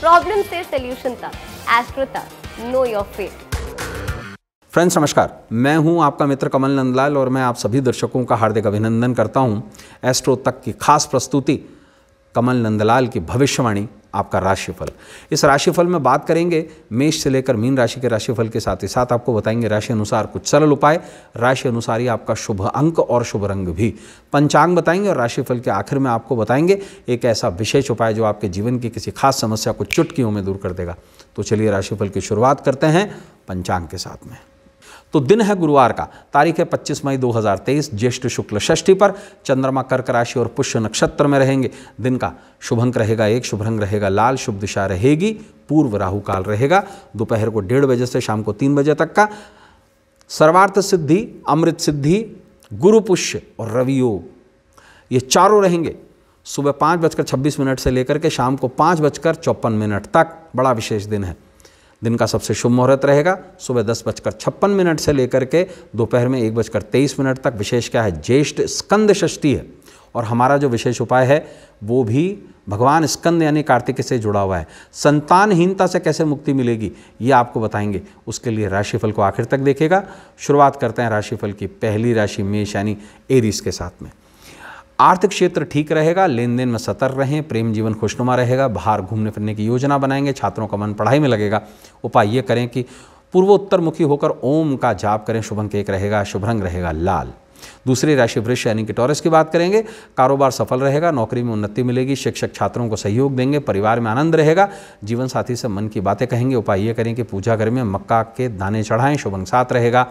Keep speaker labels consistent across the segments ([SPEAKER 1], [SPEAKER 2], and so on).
[SPEAKER 1] problem से solution तक एस्ट्रोता नो योर फेट फ्रेंड्स नमस्कार मैं हूं आपका मित्र कमल नंदलाल और मैं आप सभी दर्शकों का हार्दिक अभिनंदन करता हूं एस्ट्रो तक की खास प्रस्तुति कमल नंदलाल की भविष्यवाणी आपका राशिफल इस राशिफल में बात करेंगे मेष से लेकर मीन राशि के राशिफल के साथ ही साथ आपको बताएंगे राशि अनुसार कुछ सरल उपाय राशि अनुसार ही आपका शुभ अंक और शुभ रंग भी पंचांग बताएंगे और राशिफल के आखिर में आपको बताएंगे एक ऐसा विशेष उपाय जो आपके जीवन की किसी खास समस्या को चुटकियों में दूर कर देगा तो चलिए राशिफल की शुरुआत करते हैं पंचांग के साथ में तो दिन है गुरुवार का तारीख है 25 मई 2023 ज्येष्ठ शुक्ल षष्ठी पर चंद्रमा कर्क राशि और पुष्य नक्षत्र में रहेंगे दिन का शुभ अंक रहेगा एक शुभ रंग रहेगा लाल शुभ दिशा रहेगी पूर्व राहु काल रहेगा दोपहर को डेढ़ बजे से शाम को तीन बजे तक का सर्वार्थ सिद्धि अमृत सिद्धि गुरु पुष्य और रवि योग ये चारों रहेंगे सुबह पाँच बजकर छब्बीस मिनट से लेकर के शाम को पाँच बजकर चौपन मिनट तक बड़ा विशेष दिन है दिन का सबसे शुभ मुहूर्त रहेगा सुबह दस बजकर छप्पन मिनट से लेकर के दोपहर में एक बजकर तेईस मिनट तक विशेष क्या है ज्येष्ठ स्कंद षष्ठी है और हमारा जो विशेष उपाय है वो भी भगवान स्कंद यानी कार्तिक से जुड़ा हुआ है संतानहीनता से कैसे मुक्ति मिलेगी ये आपको बताएंगे उसके लिए राशिफल को आखिर तक देखेगा शुरुआत करते हैं राशिफल की पहली राशि मेष यानी एरीज के साथ में आर्थिक क्षेत्र ठीक रहेगा लेन देन में सतर्क रहें प्रेम जीवन खुशनुमा रहेगा बाहर घूमने फिरने की योजना बनाएंगे छात्रों का मन पढ़ाई में लगेगा उपाय ये करें कि पूर्वोत्तरमुखी होकर ओम का जाप करें शुभंक एक रहेगा शुभ रंग रहेगा लाल दूसरी राशि वृक्ष यानी कि टॉरस की बात करेंगे कारोबार सफल रहेगा नौकरी में उन्नति मिलेगी शिक्षक छात्रों को सहयोग देंगे परिवार में आनंद रहेगा जीवन साथी से मन की बातें कहेंगे उपाय ये करें कि पूजा घर में मक्का के दाने चढ़ाएं शुभ अंक साथ रहेगा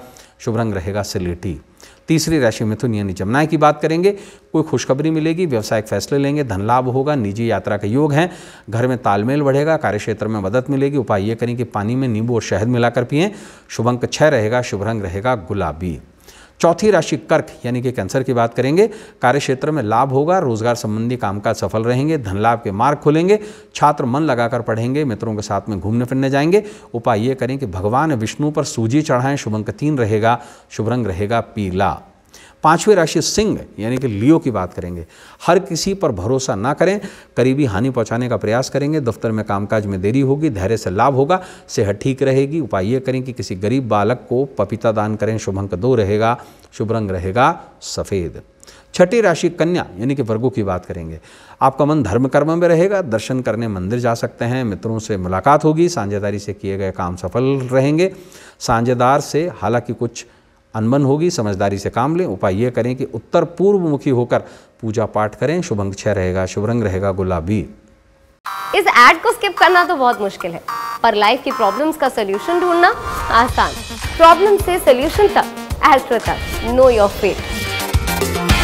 [SPEAKER 1] शुभ रंग रहेगा सिलेटी तीसरी राशि मिथुन तो यानी जमुना की बात करेंगे कोई खुशखबरी मिलेगी व्यवसायिक फैसले लेंगे धन लाभ होगा निजी यात्रा के योग हैं घर में तालमेल बढ़ेगा कार्यक्षेत्र में मदद मिलेगी उपाय ये करें कि पानी में नींबू और शहद मिलाकर पिए शुभ अंक छः रहेगा शुभ रंग रहेगा गुलाबी चौथी राशि कर्क यानी कि कैंसर की बात करेंगे कार्य क्षेत्र में लाभ होगा रोजगार संबंधी कामकाज सफल रहेंगे धन लाभ के मार्ग खुलेंगे छात्र मन लगाकर पढ़ेंगे मित्रों के साथ में घूमने फिरने जाएंगे उपाय ये करें कि भगवान विष्णु पर सूजी चढ़ाएं शुभ अंक तीन रहेगा शुभ रंग रहेगा पीला पांचवी राशि सिंह यानी कि लियो की बात करेंगे हर किसी पर भरोसा ना करें करीबी हानि पहुंचाने का प्रयास करेंगे दफ्तर में कामकाज में देरी होगी धैर्य से लाभ होगा सेहत ठीक रहेगी उपाय ये करें कि किसी गरीब बालक को पपीता दान करें शुभ अंक दो रहेगा शुभ रंग रहेगा सफ़ेद छठी राशि कन्या यानी कि वर्गों की बात करेंगे आपका मन धर्म कर्म में रहेगा दर्शन करने मंदिर जा सकते हैं मित्रों से मुलाकात होगी साझेदारी से किए गए काम सफल रहेंगे साझेदार से हालांकि कुछ अनबन होगी समझदारी से काम लें उपाय ये करें कि उत्तर पूर्व मुखी होकर पूजा पाठ करें शुभ अंक छह रहेगा शुभ रंग रहेगा गुलाबी इस एड को स्किप करना तो बहुत मुश्किल है पर लाइफ की प्रॉब्लम्स का सोल्यूशन ढूंढना आसान प्रॉब्लम से सोल्यूशन तक एस्ट्रो नो योर फेट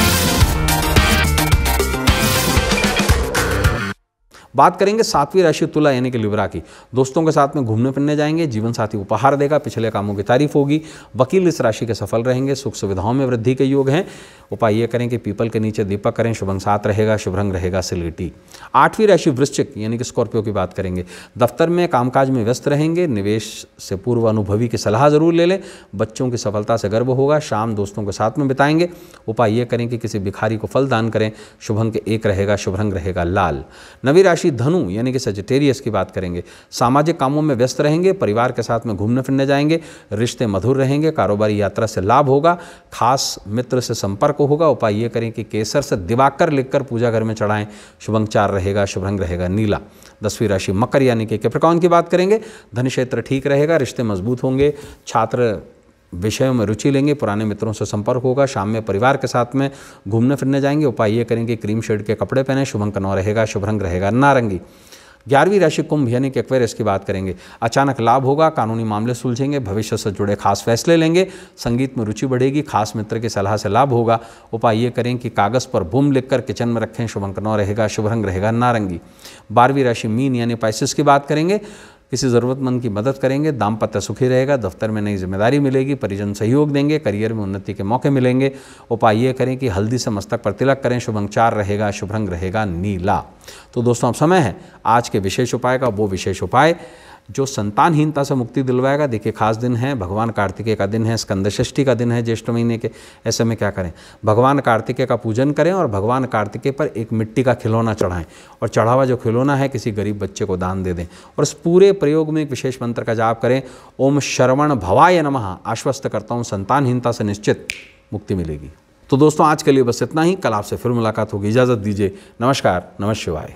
[SPEAKER 1] बात करेंगे सातवीं राशि तुला यानी कि लिब्रा की दोस्तों के साथ में घूमने फिरने जाएंगे जीवन साथी उपहार देगा पिछले कामों की तारीफ होगी वकील इस राशि के सफल रहेंगे सुख सुविधाओं में वृद्धि के योग हैं उपाय ये करें कि पीपल के नीचे दीपक करें शुभ सात रहेगा शुभ रंग रहेगा सिलिटी आठवीं राशि वृश्चिक यानी कि स्कॉर्पियो की बात करेंगे दफ्तर में कामकाज में व्यस्त रहेंगे निवेश से पूर्व अनुभवी की सलाह ज़रूर ले लें बच्चों की सफलता से गर्व होगा शाम दोस्तों के साथ में बिताएंगे उपाय ये करें कि किसी भिखारी को फल दान करें शुभ अंक एक रहेगा शुभ रंग रहेगा लाल नवी राशि धनु यानी कि सजिटेरियस की बात करेंगे सामाजिक कामों में व्यस्त रहेंगे परिवार के साथ में घूमने फिरने जाएंगे रिश्ते मधुर रहेंगे कारोबारी यात्रा से लाभ होगा खास मित्र से संपर्क आपको होगा उपाय ये करें कि केसर से दिवाकर लिखकर पूजा घर में चढ़ाएं शुभंगचार रहेगा शुभ रहेगा नीला दसवीं राशि मकर यानी कि कैप्रिकॉन की बात करेंगे धन क्षेत्र ठीक रहेगा रिश्ते मजबूत होंगे छात्र विषयों में रुचि लेंगे पुराने मित्रों से संपर्क होगा शाम में परिवार के साथ में घूमने फिरने जाएंगे उपाय ये करेंगे क्रीम शेड के कपड़े पहने शुभंक नौ रहेगा शुभ रंग रहेगा नारंगी ग्यारहवीं राशि कुंभ यानी कि एक्वेरियस की बात करेंगे अचानक लाभ होगा कानूनी मामले सुलझेंगे भविष्य से जुड़े खास फैसले लेंगे संगीत में रुचि बढ़ेगी खास मित्र की सलाह से लाभ होगा उपाय ये करें कि कागज़ पर भूम लिखकर किचन में रखें शुभंक नौ रहेगा शुभ रंग रहेगा नारंगी बारहवीं राशि मीन यानी पाइसिस की बात करेंगे किसी ज़रूरतमंद की मदद करेंगे दाम्पत्य सुखी रहेगा दफ्तर में नई जिम्मेदारी मिलेगी परिजन सहयोग देंगे करियर में उन्नति के मौके मिलेंगे उपाय ये करें कि हल्दी से मस्तक पर तिलक करें शुभंगचार रहेगा शुभ रंग रहेगा नीला तो दोस्तों अब समय है आज के विशेष उपाय का वो विशेष उपाय जो संतानहीनता से मुक्ति दिलवाएगा देखिए खास दिन है भगवान कार्तिकेय का दिन है स्कंदष्ठी का दिन है ज्येष्ठ महीने के ऐसे में क्या करें भगवान कार्तिकेय का पूजन करें और भगवान कार्तिकेय पर एक मिट्टी का खिलौना चढ़ाएं और चढ़ावा जो खिलौना है किसी गरीब बच्चे को दान दे दें और इस पूरे प्रयोग में एक विशेष मंत्र का जाप करें ओम श्रवण भवाय नम आश्वस्त करता हूँ संतानहीनता से निश्चित मुक्ति मिलेगी तो दोस्तों आज के लिए बस इतना ही कल आपसे फिर मुलाकात होगी इजाज़त दीजिए नमस्कार नमस्वाय शिवाय